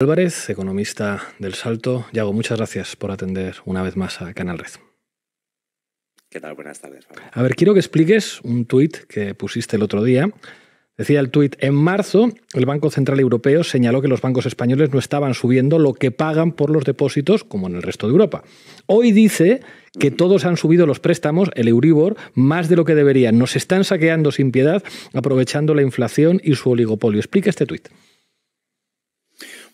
Álvarez, economista del Salto. Yago, muchas gracias por atender una vez más a Canal Red. ¿Qué tal? Buenas tardes. A ver, quiero que expliques un tuit que pusiste el otro día. Decía el tuit, en marzo el Banco Central Europeo señaló que los bancos españoles no estaban subiendo lo que pagan por los depósitos como en el resto de Europa. Hoy dice que todos han subido los préstamos, el Euribor, más de lo que deberían. Nos están saqueando sin piedad, aprovechando la inflación y su oligopolio. Explica este tuit.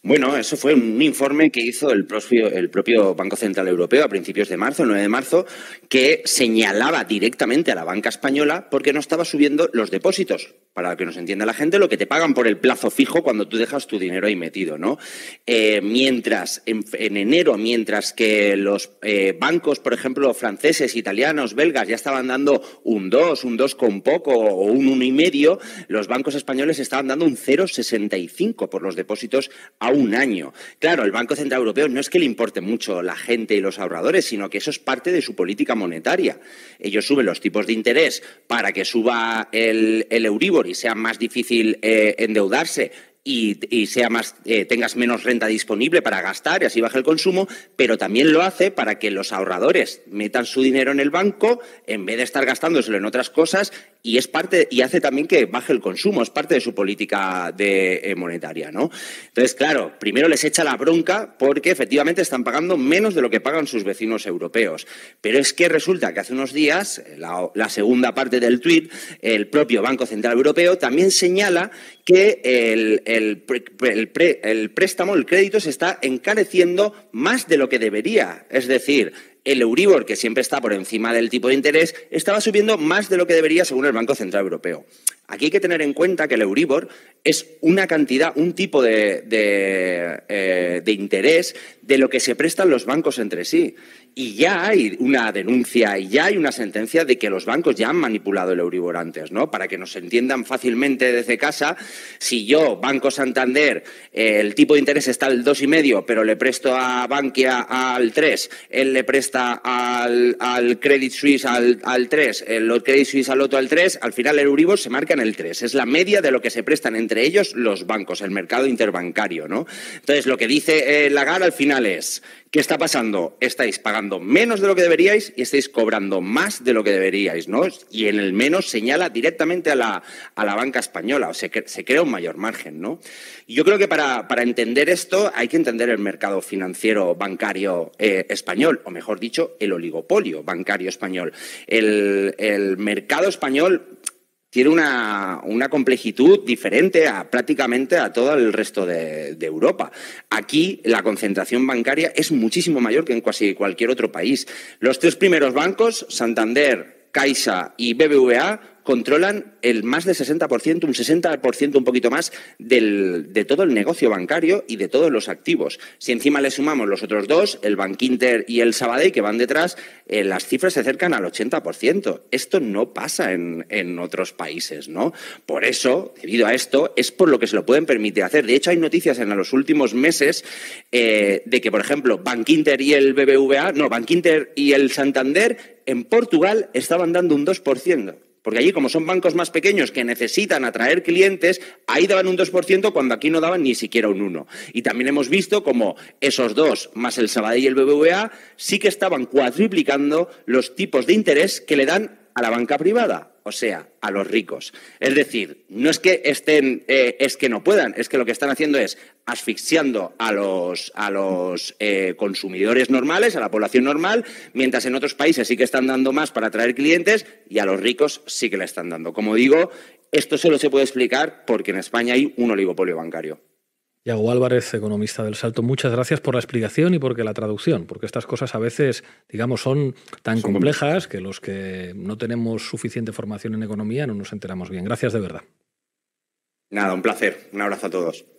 Bueno, eso fue un informe que hizo el propio, el propio, Banco Central Europeo a principios de marzo, el 9 de marzo, que señalaba directamente a la banca española porque no estaba subiendo los depósitos para que nos entienda la gente, lo que te pagan por el plazo fijo cuando tú dejas tu dinero ahí metido, ¿no? Eh, mientras, en, enero, mientras que los eh, bancos, por ejemplo, franceses, italianos, belgas, ya estaban dando un 2, un 2 con poco o un medio, los bancos españoles estaban dando un 0,65 por los depósitos a un año. Claro, el Banco Central Europeo no es que le importe mucho la gente y los ahorradores, sino que eso es parte de su política monetaria. Ellos suben los tipos de interés para que suba el, el Euribor y sea más difícil eh, endeudarse y, sea más, eh, tengas menos renta disponible para gastar y así baja el consumo, pero también lo hace para que los ahorradores metan su dinero en el banco en vez de estar gastándoselo en otras cosas y es parte y hace también que baje el consumo, es parte de su política eh, monetaria, ¿no? Entonces, claro, primero les echa la bronca porque efectivamente están pagando menos de lo que pagan sus vecinos europeos. Pero es que resulta que hace unos días, la, la segunda parte del tuit, el propio Banco Central Europeo también señala que el, el préstamo, el crédito se está encareciendo más de lo que debería. Es decir, el Euribor, que siempre está por encima del tipo de interés, estaba subiendo más de lo que debería según el Banco Central Europeo. Aquí hay que tener en cuenta que el Euribor es una cantidad, un tipo eh, de, interés de lo que se prestan los bancos entre sí. Y ya hay una denuncia y ya hay una sentencia de que los bancos ya han manipulado el Euribor antes, ¿no? Para que nos entiendan fácilmente desde casa, si yo, Banco Santander, eh, el tipo de interés está al medio, pero le presto a Bankia al 3, él le presta al, Credit Suisse al, al 3, el Credit Suisse al otro al 3, al final el Euribor se marca en el 3. Es la media de lo que se prestan entre ellos los bancos, el mercado interbancario, ¿no? Entonces, lo que dice eh, Lagarde al final es, ¿qué está pasando? Estáis pagando menos de lo que deberíais y estáis cobrando más de lo que deberíais, ¿no? Y en el menos señala directamente a la, banca española, o sea, se crea un mayor margen, ¿no? yo creo que para, entender esto hay que entender el mercado financiero bancario eh, español, o mejor dicho, el oligopolio bancario español. el, el mercado español tiene una, una, complejitud diferente a prácticamente a todo el resto de, de, Europa. Aquí la concentración bancaria es muchísimo mayor que en casi cualquier otro país. Los tres primeros bancos, Santander, Caixa y BBVA, controlan el más de 60%, un 60% un poquito más del, de todo el negocio bancario y de todos los activos. Si encima le sumamos los otros dos, el Inter y el Sabadell, que van detrás, eh, las cifras se acercan al 80%. Esto no pasa en, en otros países, ¿no? Por eso, debido a esto, es por lo que se lo pueden permitir hacer. De hecho, hay noticias en los últimos meses eh, de que, por ejemplo, Bankinter y el BBVA, no, Bankinter y el Santander en Portugal estaban dando un 2%. Porque allí, como son bancos más pequeños que necesitan atraer clientes, ahí daban un 2% cuando aquí no daban ni siquiera un 1%. Y también hemos visto como esos dos, más el Sabadell y el BBVA, sí que estaban cuadruplicando los tipos de interés que le dan a la banca privada, o sea, a los ricos. Es decir, no es que estén, eh, es que no puedan, es que lo que están haciendo es asfixiando a los, a los eh, consumidores normales, a la población normal, mientras en otros países sí que están dando más para atraer clientes y a los ricos sí que le están dando. Como digo, esto solo se puede explicar porque en España hay un oligopolio bancario. Yago Álvarez, economista del Salto, muchas gracias por la explicación y porque la traducción, porque estas cosas a veces, digamos, son tan complejas que los que no tenemos suficiente formación en economía no nos enteramos bien. Gracias de verdad. Nada, un placer. Un abrazo a todos.